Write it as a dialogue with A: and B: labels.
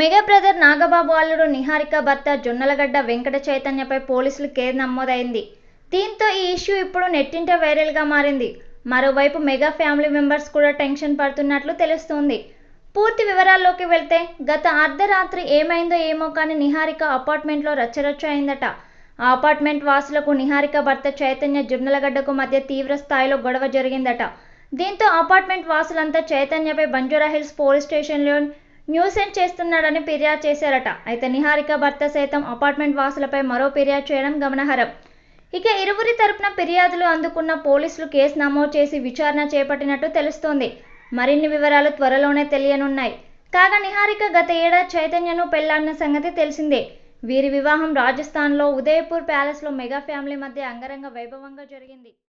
A: mega brother Nagababu అల్లుడు నిహారిక భర్త జొన్నలగడ్డ వెంకట చైతన్యపై పోలీసులు కేసు నమోదైంది దీంతో ఈ ఇష్యూ ఇప్పుడు నెట్టింట వైరల్గా మారింది మరోవైపు మెగా ఫ్యామిలీ మెంబర్స్ కూడా టెన్షన్ పడుతున్నట్లు తెలుస్తోంది పూర్తి వివరాల్లోకి వెళ్తే గత అర్ధరాత్రి ఏమైందో ఏమో కానీ నిహారిక అపార్ట్మెంట్లో రచ్చరచ్చ అయిందట ఆ అపార్ట్మెంట్ వాసులకు నిహారిక భర్త చైతన్య జొన్నలగడ్డకు మధ్య తీవ్ర స్థాయిలో గొడవ జరిగిందట దీంతో అపార్ట్మెంట్ వాసులంతా చైతన్యపై హిల్స్ పోలీస్ స్టేషన్లో న్యూసెంట్ చేస్తున్నాడని ఫిర్యాదు చేశారట అయితే నిహారిక భర్త సైతం అపార్ట్మెంట్ వాసులపై మరో ఫిర్యాదు చేయడం గమనహరం ఇక ఇరువురి తరపున ఫిర్యాదులు అందుకున్న పోలీసులు కేసు నమోదు చేసి విచారణ చేపట్టినట్టు తెలుస్తోంది మరిన్ని వివరాలు త్వరలోనే తెలియనున్నాయి కాగా నిహారిక గత ఏడాది చైతన్యను పెళ్లాడిన సంగతి తెలిసిందే వీరి వివాహం రాజస్థాన్లో ఉదయపూర్ ప్యాలెస్లో మెగా ఫ్యామిలీ మధ్య అంగరంగ వైభవంగా జరిగింది